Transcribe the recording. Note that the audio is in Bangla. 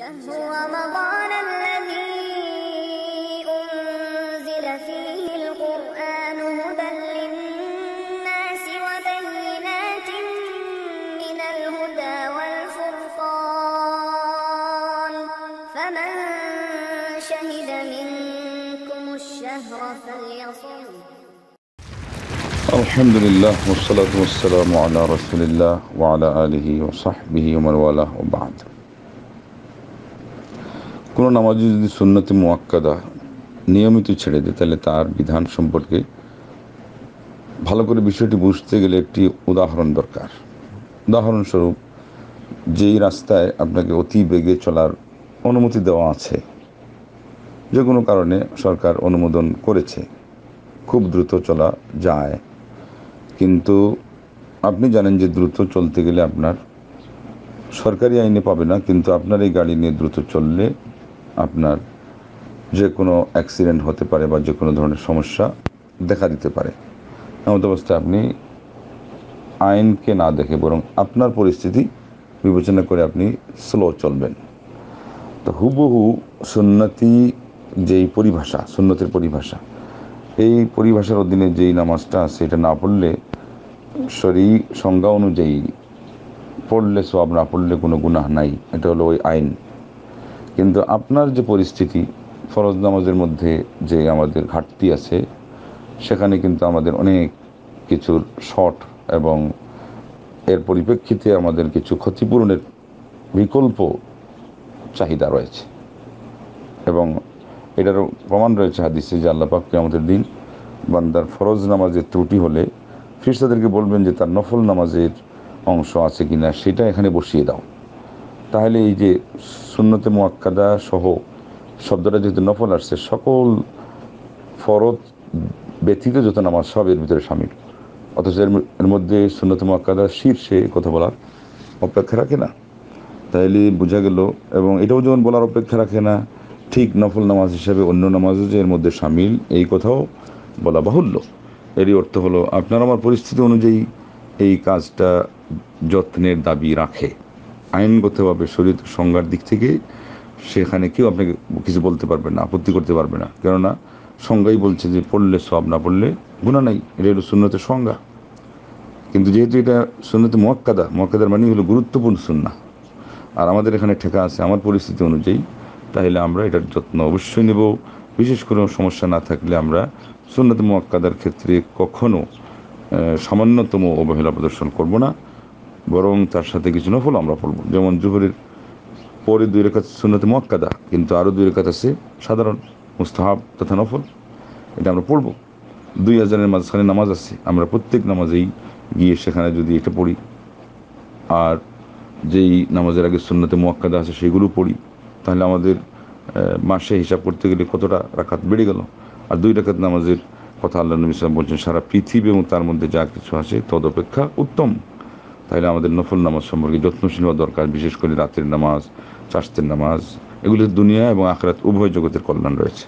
شهر رمضان الذي أنزل فيه القرآن هدى للناس وبينات من الهدى والفرقان فمن شهد منكم الشهر فليصوم الحمد لله والصلاة والسلام على رسول الله وعلى آله وصحبه ومن والاه وبعد কোনো নামাজ যদি সুন্নতি মোয়াক্কাদা নিয়মিত ছেড়ে দেয় তাহলে তার বিধান সম্পর্কে ভালো করে বিষয়টি বুঝতে গেলে একটি উদাহরণ দরকার উদাহরণস্বরূপ যেই রাস্তায় আপনাকে অতি বেগে চলার অনুমতি দেওয়া আছে যে কোনো কারণে সরকার অনুমোদন করেছে খুব দ্রুত চলা যায় কিন্তু আপনি জানেন যে দ্রুত চলতে গেলে আপনার সরকারি আইনে পাবে না কিন্তু আপনার এই গাড়ি নিয়ে দ্রুত চললে আপনার যে কোনো অ্যাক্সিডেন্ট হতে পারে বা যে কোনো ধরনের সমস্যা দেখা দিতে পারে এমন অবস্থায় আপনি আইনকে না দেখে বরং আপনার পরিস্থিতি বিবেচনা করে আপনি স্লো চলবেন তো হুবহু সুন্নতি যেই পরিভাষা সুন্নতির পরিভাষা এই পরিভাষার অধীনে যেই নামাজটা আছে এটা না পড়লে শরীর সংজ্ঞা অনুযায়ী পড়লে সব না পড়লে কোনো গুণাহ নাই এটা হলো ওই আইন কিন্তু আপনার যে পরিস্থিতি ফরজ নামাজের মধ্যে যে আমাদের ঘাটতি আছে সেখানে কিন্তু আমাদের অনেক কিছুর শট এবং এর পরিপ্রেক্ষিতে আমাদের কিছু ক্ষতিপূরণের বিকল্প চাহিদা রয়েছে এবং এটারও প্রমাণ রয়েছে হাদিসে যে আল্লাপাককে আমাদের দিন বান্দার ফরজ নামাজের ত্রুটি হলে ফিরসাদেরকে বলবেন যে তার নফল নামাজের অংশ আছে কিনা সেটা এখানে বসিয়ে দাও তাহলে এই যে সুন্নতে মোয়াক্কাদা সহ শব্দটা যেহেতু নফল আসছে সকল ফরত ব্যতীত যত নামাজ সব এর ভিতরে সামিল অথচ এর মধ্যে সুন্নতে মোয়াক্কাদা শীর্ষে কথা বলার অপেক্ষা রাখে না তাইলে বোঝা গেল এবং এটাও যেমন বলার অপেক্ষা রাখে না ঠিক নফল নামাজ হিসেবে অন্য নামাজও যে এর মধ্যে সামিল এই কথাও বলা বাহুল্য এরই অর্থ হলো আপনার আমার পরিস্থিতি অনুযায়ী এই কাজটা যত্নের দাবি রাখে আইনগতভাবে শরীর সংজ্ঞার দিক থেকে সেখানে কেউ আপনাকে কিছু বলতে পারবে না আপত্তি করতে পারবে না কেননা সংজ্ঞাই বলছে যে পড়লে সব না পড়লে গুণা নাই এটা হলো শূন্যতের সংজ্ঞা কিন্তু যেহেতু এটা শূন্যতে মক্কাদা মক্কাদার মানে হলো গুরুত্বপূর্ণ শূন্য আর আমাদের এখানে ঠেকা আছে আমার পরিস্থিতি অনুযায়ী তাহলে আমরা এটার যত্ন অবশ্যই নেব বিশেষ কোনো সমস্যা না থাকলে আমরা শূন্যতে মোয়াক্কাদার ক্ষেত্রে কখনো সামান্যতম অবহেলা প্রদর্শন করব না বরং তার সাথে কিছু নফল আমরা পড়ব যেমন জুহরের পরে দুই রেখা সুন্নতে মক্কাদা কিন্তু আরও দুই রেখাত আছে সাধারণ মুস্তাহাব তথা নফল এটা আমরা পড়ব দুই হাজারের মাঝখানে নামাজ আছে আমরা প্রত্যেক নামাজেই গিয়ে সেখানে যদি এটা পড়ি আর যেই নামাজের আগে সুন্নতে মোয়াক্কাদা আছে সেগুলো পড়ি তাহলে আমাদের মাসে হিসাব করতে গেলে কতটা রাখাত বেড়ে গেল আর দুই রাখাত নামাজের কথা আল্লাহ নবী সাল্লাম বলছেন সারা পৃথিবী এবং তার মধ্যে যা কিছু আছে তদপেক্ষা উত্তম তাহলে আমাদের নফল নামাজ সম্পর্কে যত্নশীল হওয়া দরকার বিশেষ করে রাতের নামাজ চাষের নামাজ এগুলি দুনিয়া এবং আখরাত উভয় জগতের কল্যাণ রয়েছে